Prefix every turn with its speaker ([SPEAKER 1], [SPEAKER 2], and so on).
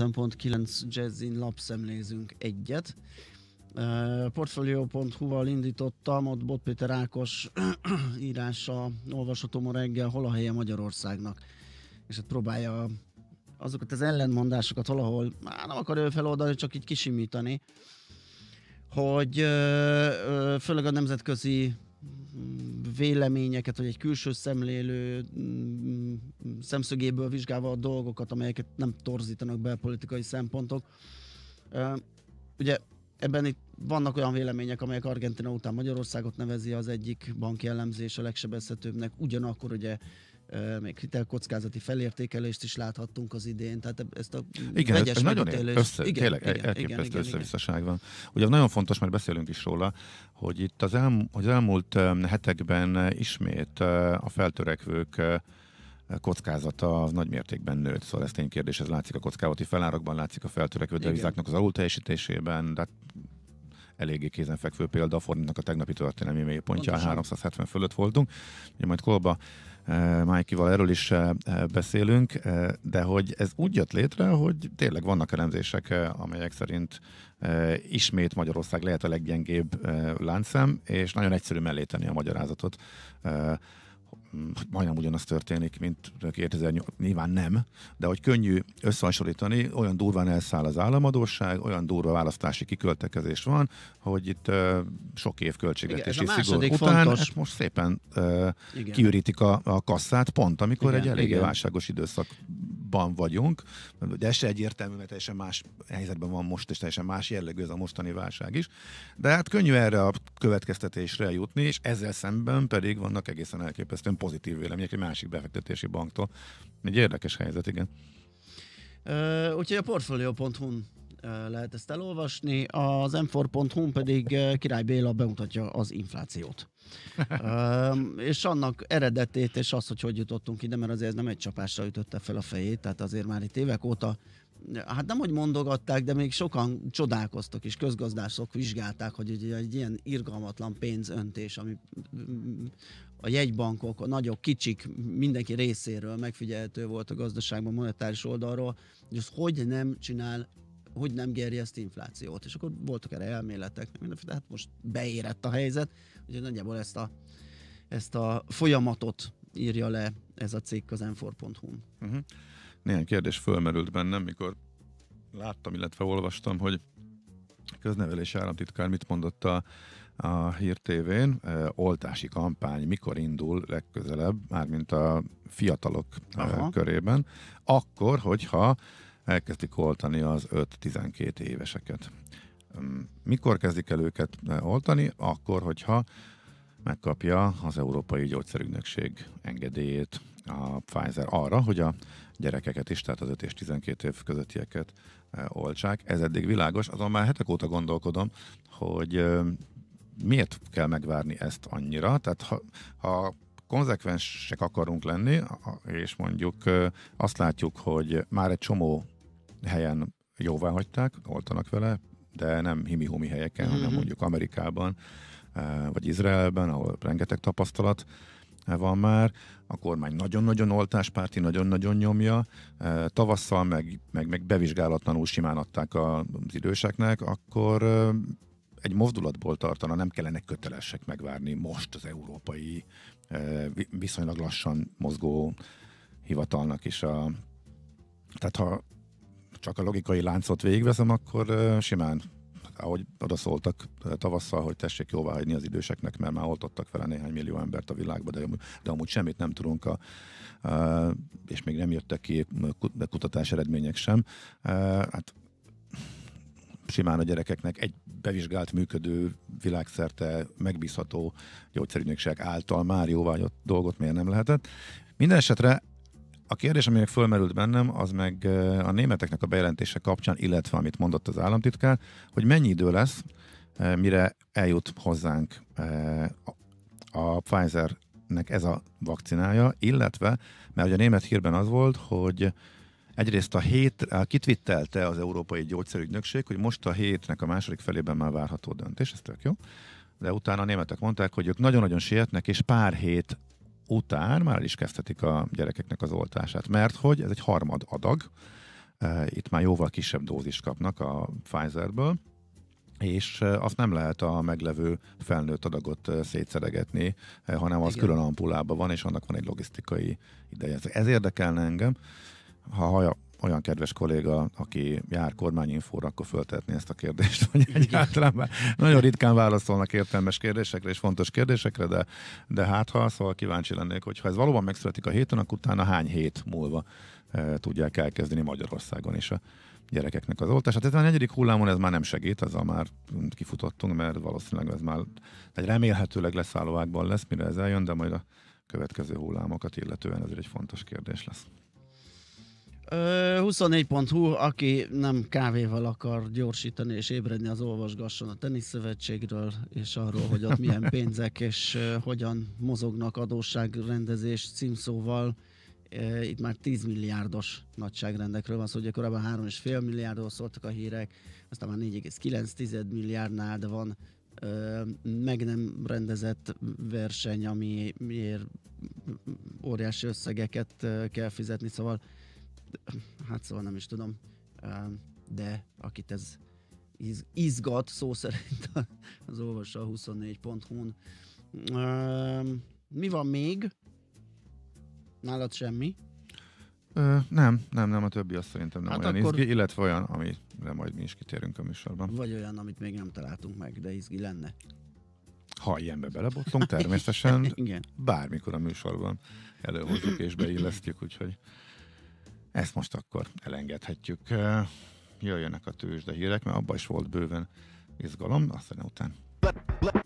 [SPEAKER 1] 90.9 Jazzin lapszemlézünk egyet. Portfolio.hu-val indítottam, ott Bot Péter Ákos írása olvasható ma reggel, hol a helye Magyarországnak. És ott hát próbálja azokat az ellenmondásokat valahol, már nem akar ő feloldani, csak így kisimítani, hogy főleg a nemzetközi mm, véleményeket, hogy egy külső szemlélő mm, szemszögéből vizsgálva a dolgokat, amelyeket nem torzítanak be politikai szempontok. Ugye ebben itt vannak olyan vélemények, amelyek Argentina után Magyarországot nevezi az egyik banki elemzés a legsebezhetőbbnek, ugyanakkor ugye még hitelkockázati felértékelést is láthattunk az idén, tehát ezt a igen, vegyes ez nagyon össze, igen, tényleg igen, elképesztő igen, összevisszaság
[SPEAKER 2] van. Ugye nagyon fontos, mert beszélünk is róla, hogy itt az, el, az elmúlt hetekben ismét a feltörekvők kockázata az nagy mértékben nőtt. Szóval ez ténykérdés, ez látszik a kockázati felárakban, látszik a feltörekvő devizáknak az teljesítésében, de hát eléggé kézenfekvő példa a forintnak a tegnapi történelmi mélypontja, 370 fölött voltunk. Ugye majd Kolba eh, Májkival erről is eh, beszélünk, eh, de hogy ez úgy jött létre, hogy tényleg vannak elemzések, amelyek szerint ismét Magyarország lehet a leggyengébb láncszem, és nagyon egyszerű mellé tenni a magyarázatot majdnem ugyanaz történik, mint 2008, nyilván nem, de hogy könnyű összehasonlítani, olyan durván elszáll az államadóság, olyan durva választási kiköltekezés van, hogy itt uh, sok év költségvetési szigor után fontos... most szépen uh, kiürítik a, a kasszát, pont amikor igen, egy eléggé válságos időszak ban vagyunk, de se egyértelmű, mert teljesen más helyzetben van most, és teljesen más jellegű ez a mostani válság is. De hát könnyű erre a következtetésre jutni, és ezzel szemben pedig vannak egészen elképesztően pozitív vélemények egy másik befektetési banktól. Egy érdekes helyzet, igen.
[SPEAKER 1] Uh, úgyhogy a portfolio.hu-n lehet ezt elolvasni, az m pedig Király Béla bemutatja az inflációt. és annak eredetét, és azt, hogy hogy jutottunk ide, mert azért ez nem egy csapásra ütötte fel a fejét, tehát azért már itt évek óta hát nem hogy mondogatták, de még sokan csodálkoztak, és közgazdászok vizsgálták, hogy egy, egy ilyen irgalmatlan pénzöntés, ami a jegybankok, a nagyok, kicsik, mindenki részéről megfigyelhető volt a gazdaságban monetáris oldalról, hogy hogy nem csinál hogy nem gerjeszt inflációt. És akkor voltak erre elméletek, mindenféle, hát most beérett a helyzet, úgyhogy nagyjából ezt a, ezt a folyamatot írja le ez a cikk az enfor.hu-n. Uh-huh. Mhm.
[SPEAKER 2] Néhány kérdés fölmerült bennem, mikor láttam, illetve olvastam, hogy köznevelési államtitkár mit mondott a, a Hír TV-n, e, oltási kampány mikor indul legközelebb, mármint a fiatalok e, Aha. körében, akkor, hogyha elkezdik oltani az 5-12 éveseket. Mikor kezdik el őket e, oltani? Akkor, hogyha megkapja az Európai Gyógyszerügynökség engedélyét a Pfizer arra, hogy a gyerekeket is, tehát az 5 és 12 év közöttieket e, oltsák. Ez eddig világos, azon már hetek óta gondolkodom, hogy e, miért kell megvárni ezt annyira. Tehát ha, ha konzekvensek akarunk lenni, és mondjuk azt látjuk, hogy már egy csomó helyen jóvá hagyták, oltanak vele, de nem himi-humi helyeken, mm-hmm. hanem mhm. mondjuk Amerikában, eh, vagy Izraelben, ahol rengeteg tapasztalat eh, van már, a kormány nagyon-nagyon oltáspárti, nagyon-nagyon nyomja, eh, tavasszal meg, meg, meg bevizsgálatlanul simán adták az időseknek, akkor egy mozdulatból tartana, nem kellene kötelesek megvárni most az európai viszonylag lassan mozgó hivatalnak is a... Tehát ha csak a logikai láncot végigveszem, akkor simán, ahogy oda szóltak tavasszal, hogy tessék jóvá hagyni az időseknek, mert már oltottak vele néhány millió embert a világba, de, de amúgy semmit nem tudunk, a, a, és még nem jöttek ki kutatás eredmények sem. A, hát simán a gyerekeknek egy bevizsgált, működő, világszerte megbízható gyógyszerügynökség által már jóvágyott dolgot miért nem lehetett. Minden esetre a kérdés, ami még fölmerült bennem, az meg a németeknek a bejelentése kapcsán, illetve amit mondott az államtitkár, hogy mennyi idő lesz, mire eljut hozzánk a Pfizernek ez a vakcinája, illetve, mert ugye a német hírben az volt, hogy egyrészt a hét, kitvittelte az Európai Gyógyszerügynökség, hogy most a hétnek a második felében már várható döntés, ez tök jó, de utána a németek mondták, hogy ők nagyon-nagyon sietnek, és pár hét után már is kezdhetik a gyerekeknek az oltását, mert hogy ez egy harmad adag, e, itt már jóval kisebb dózis kapnak a Pfizerből, és e, azt nem lehet a meglevő felnőtt adagot e, szétszeregetni, hanem az Igen. külön ampulában van, és annak van egy logisztikai ideje. Ez érdekelne engem, ha olyan kedves kolléga, aki jár kormányinfóra, akkor föltetni ezt a kérdést, hogy egyáltalán már nagyon ritkán válaszolnak értelmes kérdésekre és fontos kérdésekre, de, de hát ha, szóval kíváncsi lennék, hogy ha ez valóban megszületik a héten, akkor utána hány hét múlva e, tudják elkezdeni Magyarországon is a gyerekeknek az oltását. Tehát a negyedik hullámon ez már nem segít, azzal már kifutottunk, mert valószínűleg ez már egy remélhetőleg leszállóákban lesz, mire ez eljön, de majd a következő hullámokat illetően ez egy fontos kérdés lesz.
[SPEAKER 1] 24.hu, aki nem kávéval akar gyorsítani és ébredni, az olvasgasson a teniszszövetségről, és arról, hogy ott milyen pénzek és hogyan mozognak adósságrendezés címszóval. Itt már 10 milliárdos nagyságrendekről van szó, szóval ugye korábban 3,5 milliárdról szóltak a hírek, aztán már 4,9 milliárdnál, de van meg nem rendezett verseny, amiért óriási összegeket kell fizetni, szóval hát szóval nem is tudom, de akit ez izgat, szó szerint az olvassa a 24.hu-n. Mi van még? Nálad semmi?
[SPEAKER 2] Ö, nem, nem, nem, a többi azt szerintem nem hát olyan akkor... izgi, illetve olyan, ami nem majd mi is kitérünk a műsorban.
[SPEAKER 1] Vagy olyan, amit még nem találtunk meg, de izgi lenne.
[SPEAKER 2] Ha ilyenbe belebottunk, természetesen Igen. bármikor a műsorban előhozzuk és beillesztjük, úgyhogy ezt most akkor elengedhetjük. Jöjjönek a tőzsde hírek, mert abban is volt bőven izgalom, aztán után.